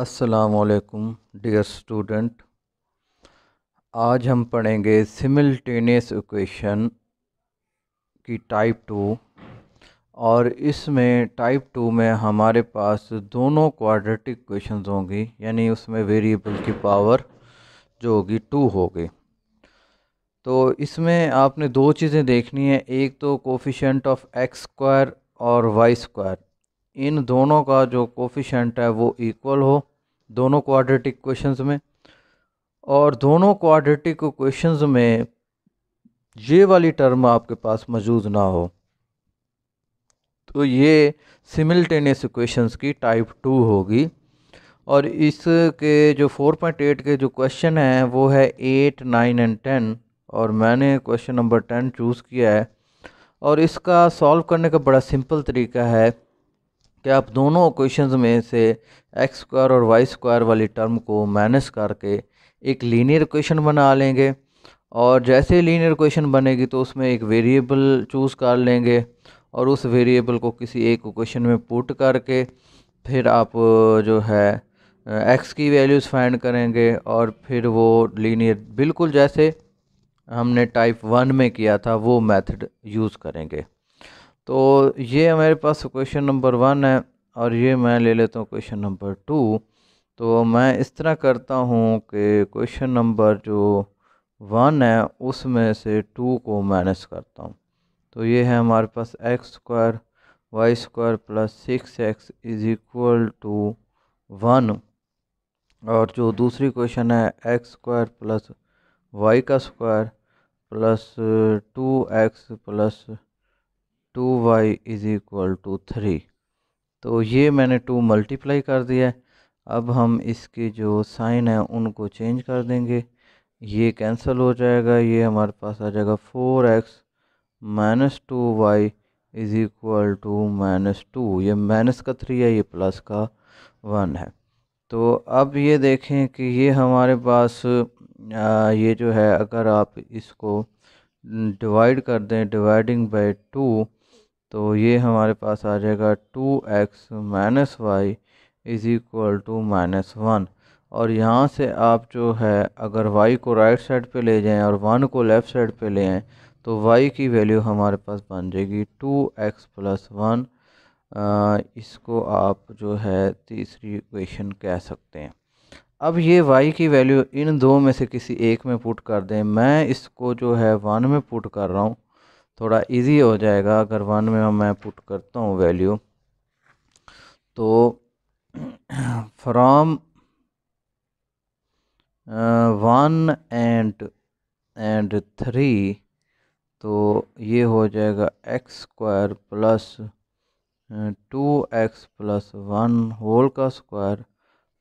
असलकुम dear student आज हम पढ़ेंगे सिमिलटेनियस इक्वेशन की टाइप टू और इसमें टाइप टू में हमारे पास दोनों क्वाड्रेटिक इक्वेशन होंगी यानी उसमें वेरिएबल की पावर जो होगी टू होगी तो इसमें आपने दो चीज़ें देखनी है एक तो कोफिशेंट ऑफ एक्स स्क्वायर और वाई स्क्वायर इन दोनों का जो कोफिशेंट है वो इक्वल हो दोनों क्वाड्रेटिक क्वेश्चंस में और दोनों क्वाड्रेटिक क्वेश्चंस में ये वाली टर्म आपके पास मौजूद ना हो तो ये सिमिलटेनियस इक्वेशंस की टाइप टू होगी और इसके जो फोर पॉइंट एट के जो क्वेश्चन हैं वो है एट नाइन एंड टेन और मैंने क्वेश्चन नंबर टेन चूज़ किया है और इसका सॉल्व करने का बड़ा सिंपल तरीका है क्या आप दोनों क्वेश्चंस में से एक्स स्क्वायर और वाई स्क्वायर वाली टर्म को माइनस करके एक लीनियर क्वेश्चन बना लेंगे और जैसे लीनियर क्वेश्चन बनेगी तो उसमें एक वेरिएबल चूज़ कर लेंगे और उस वेरिएबल को किसी एक क्वेश्चन में पुट करके फिर आप जो है एक्स की वैल्यूज़ फाइंड करेंगे और फिर वो लीनियर बिल्कुल जैसे हमने टाइप वन में किया था वो मेथड यूज़ करेंगे तो ये हमारे पास क्वेश्चन नंबर वन है और ये मैं ले लेता हूँ क्वेश्चन नंबर टू तो मैं इस तरह करता हूँ कि क्वेश्चन नंबर जो वन है उसमें से टू को माइनस करता हूँ तो ये है हमारे पास x square y square plus six x is equal to one और जो दूसरी क्वेश्चन है एक्स स्क्वायर प्लस वाई का square plus two x plus two y is equal to three तो ये मैंने टू मल्टीप्लाई कर दिया है अब हम इसके जो साइन है उनको चेंज कर देंगे ये कैंसिल हो जाएगा ये हमारे पास आ जाएगा four x minus two y is equal to minus two ये माइनस का थ्री है ये प्लस का वन है तो अब ये देखें कि ये हमारे पास ये जो है अगर आप इसको डिवाइड कर दें डिवाइडिंग बाय टू तो ये हमारे पास आ जाएगा two x minus y is equal to minus one और यहाँ से आप जो है अगर y को राइट साइड पे ले जाएं और 1 को लेफ़्ट साइड पे ले आएँ तो y की वैल्यू हमारे पास बन जाएगी 2x एक्स प्लस वन इसको आप जो है तीसरी इक्वेशन कह सकते हैं अब ये y की वैल्यू इन दो में से किसी एक में पुट कर दें मैं इसको जो है वन में पुट कर रहा हूँ थोड़ा इजी हो जाएगा अगर वन में मैं पुट करता हूँ वैल्यू तो from one and and three तो ये हो जाएगा x square plus two x plus one whole का square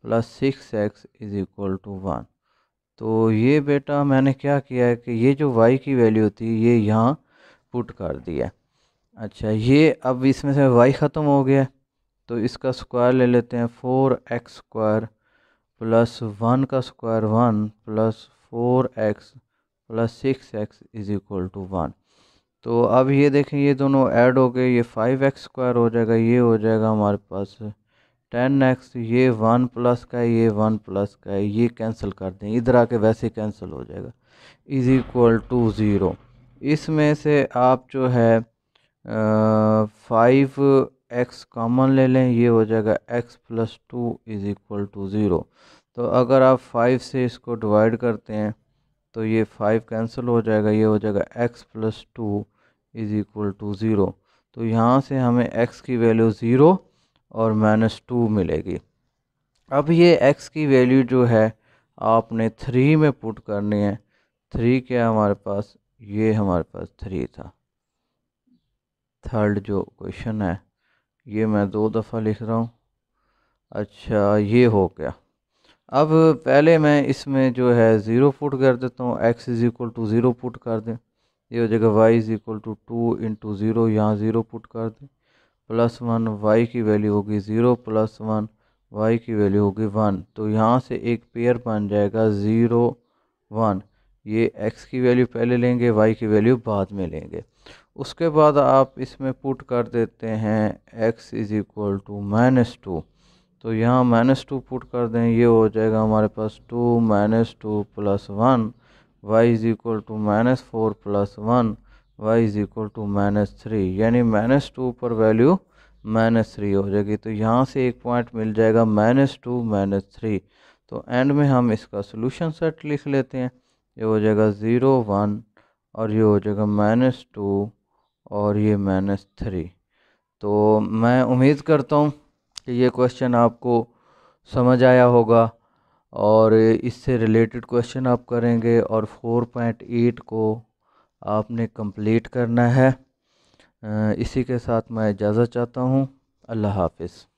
plus six x is equal to one तो ये बेटा मैंने क्या किया है कि ये जो वाई की वैल्यू थी ये यहाँ पुट कर दिया अच्छा ये अब इसमें से वाई ख़त्म हो गया तो इसका स्क्वायर ले लेते हैं four x square plus one का square one plus four x plus six x is equal to one तो अब ये देखें ये दोनों ऐड हो गए ये फाइव एक्स स्क्वायर हो जाएगा ये हो जाएगा हमारे पास टेन एक्स ये वन प्लस का है ये वन प्लस का है ये कैंसिल कर दें इधर आके वैसे कैंसिल हो जाएगा इज़ इक्वल टू ज़ीरो इसमें से आप जो है फाइव एक्स कॉमन ले लें ये हो जाएगा x plus two is equal to zero तो अगर आप फाइव से इसको डिवाइड करते हैं तो ये फाइव कैंसिल हो जाएगा ये हो जाएगा x plus two is equal to zero तो यहाँ से हमें एक्स की वैल्यू ज़ीरो और माइनस टू मिलेगी अब ये एक्स की वैल्यू जो है आपने थ्री में पुट करनी है थ्री क्या हमारे पास ये हमारे पास थ्री था थर्ड जो क्वेश्चन है ये मैं दो दफ़ा लिख रहा हूँ अच्छा ये हो गया अब पहले मैं इसमें जो है ज़ीरो पुट कर देता हूँ x is equal to zero put कर दें ये हो जाएगा y is equal to two into zero यहाँ ज़ीरो पुट कर दें प्लस वन वाई की वैल्यू होगी ज़ीरो प्लस वन वाई की वैल्यू होगी वन तो यहाँ से एक पेयर बन जाएगा ज़ीरो वन ये एक्स की वैल्यू पहले लेंगे वाई की वैल्यू बाद में लेंगे उसके बाद आप इसमें पुट कर देते हैं x is equal to minus two तो यहाँ माइनस टू पुट कर दें ये हो जाएगा हमारे पास two minus two plus one y is equal to minus four plus one y is equal to minus three यानी माइनस टू पर वैल्यू माइनस थ्री हो जाएगी तो यहाँ से एक पॉइंट मिल जाएगा माइनस टू माइनस थ्री तो एंड में हम इसका सोल्यूशन सेट लिख लेते हैं ये हो जाएगा ज़ीरो वन और ये हो जाएगा माइनस टू और ये माइनस थ्री तो मैं उम्मीद करता हूँ कि ये क्वेश्चन आपको समझ आया होगा और इससे रिलेटेड क्वेश्चन आप करेंगे और फोर पॉइंट एट को आपने कंप्लीट करना है इसी के साथ मैं इजाज़त चाहता हूँ अल्लाह हाफिज़